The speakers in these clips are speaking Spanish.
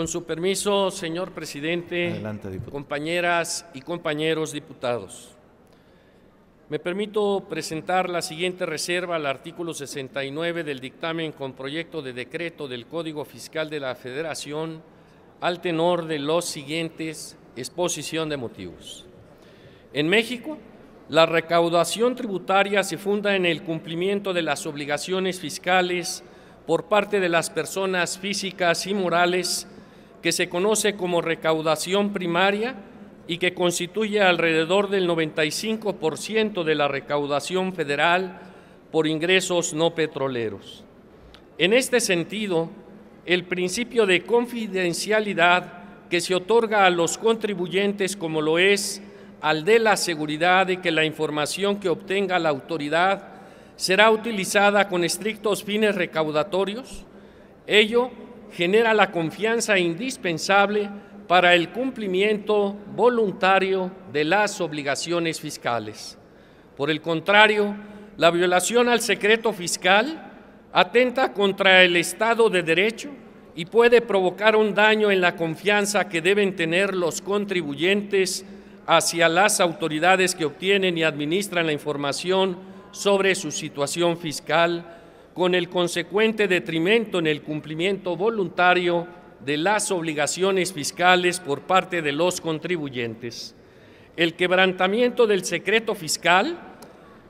Con su permiso, señor presidente, compañeras y compañeros diputados. Me permito presentar la siguiente reserva al artículo 69 del dictamen con proyecto de decreto del Código Fiscal de la Federación al tenor de los siguientes exposición de motivos. En México, la recaudación tributaria se funda en el cumplimiento de las obligaciones fiscales por parte de las personas físicas y morales que se conoce como recaudación primaria y que constituye alrededor del 95% de la recaudación federal por ingresos no petroleros. En este sentido, el principio de confidencialidad que se otorga a los contribuyentes como lo es al de la seguridad de que la información que obtenga la autoridad será utilizada con estrictos fines recaudatorios, ello genera la confianza indispensable para el cumplimiento voluntario de las obligaciones fiscales. Por el contrario, la violación al secreto fiscal atenta contra el Estado de Derecho y puede provocar un daño en la confianza que deben tener los contribuyentes hacia las autoridades que obtienen y administran la información sobre su situación fiscal con el consecuente detrimento en el cumplimiento voluntario de las obligaciones fiscales por parte de los contribuyentes. El quebrantamiento del secreto fiscal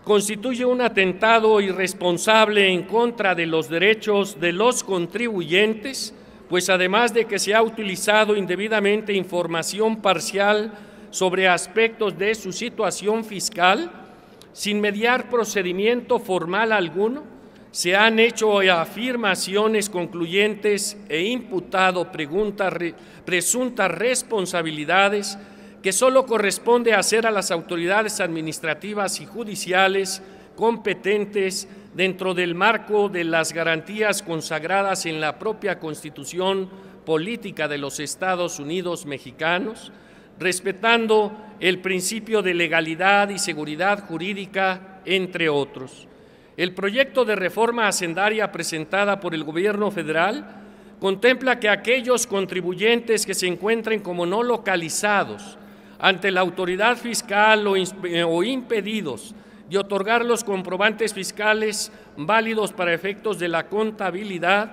constituye un atentado irresponsable en contra de los derechos de los contribuyentes, pues además de que se ha utilizado indebidamente información parcial sobre aspectos de su situación fiscal, sin mediar procedimiento formal alguno, se han hecho afirmaciones concluyentes e imputado presuntas responsabilidades que solo corresponde hacer a las autoridades administrativas y judiciales competentes dentro del marco de las garantías consagradas en la propia Constitución Política de los Estados Unidos mexicanos, respetando el principio de legalidad y seguridad jurídica, entre otros. El proyecto de reforma hacendaria presentada por el gobierno federal contempla que aquellos contribuyentes que se encuentren como no localizados ante la autoridad fiscal o, eh, impedidos de otorgar los comprobantes fiscales válidos para efectos de la contabilidad,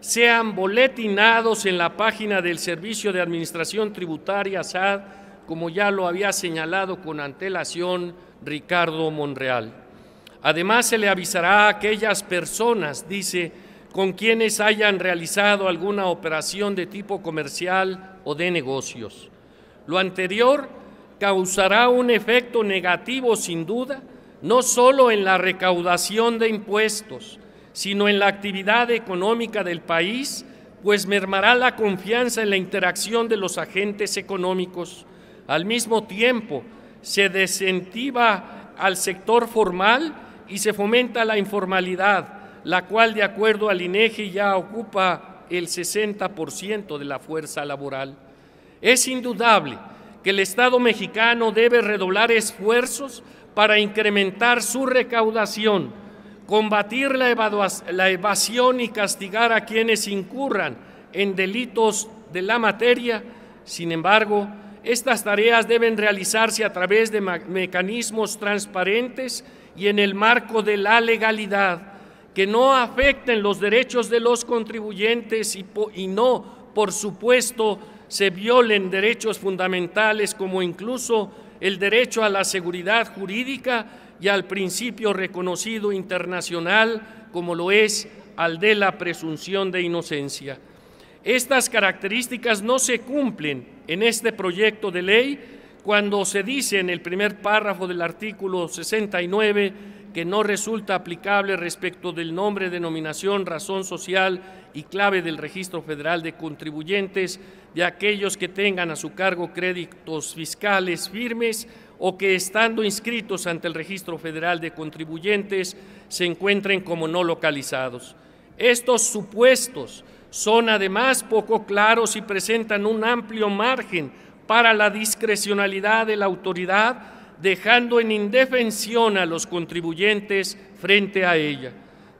sean boletinados en la página del Servicio de Administración Tributaria SAD, como ya lo había señalado con antelación Ricardo Monreal. Además se le avisará a aquellas personas, dice, con quienes hayan realizado alguna operación de tipo comercial o de negocios. Lo anterior causará un efecto negativo sin duda, no solo en la recaudación de impuestos, sino en la actividad económica del país, pues mermará la confianza en la interacción de los agentes económicos. Al mismo tiempo, se desentiva al sector formal, y se fomenta la informalidad, la cual de acuerdo al INEGI ya ocupa el 60% de la fuerza laboral. Es indudable que el Estado mexicano debe redoblar esfuerzos para incrementar su recaudación, combatir la, la evasión y castigar a quienes incurran en delitos de la materia. Sin embargo, estas tareas deben realizarse a través de mecanismos transparentes y en el marco de la legalidad, que no afecten los derechos de los contribuyentes y, no, por supuesto, se violen derechos fundamentales como incluso el derecho a la seguridad jurídica y al principio reconocido internacional como lo es al de la presunción de inocencia. Estas características no se cumplen en este proyecto de ley cuando se dice en el primer párrafo del artículo 69 que no resulta aplicable respecto del nombre, denominación, razón social y clave del Registro Federal de Contribuyentes de aquellos que tengan a su cargo créditos fiscales firmes o que estando inscritos ante el Registro Federal de Contribuyentes se encuentren como no localizados. Estos supuestos son además poco claros y presentan un amplio margen para la discrecionalidad de la autoridad, dejando en indefensión a los contribuyentes frente a ella.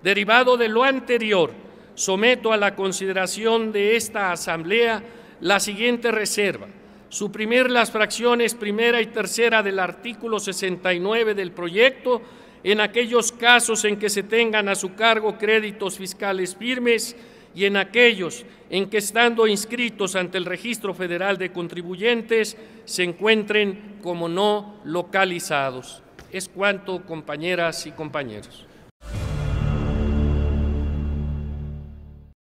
Derivado de lo anterior, someto a la consideración de esta Asamblea la siguiente reserva. Suprimir las fracciones primera y tercera del artículo 69 del proyecto en aquellos casos en que se tengan a su cargo créditos fiscales firmes y en aquellos en que estando inscritos ante el Registro Federal de Contribuyentes se encuentren como no localizados. Es cuanto, compañeras y compañeros.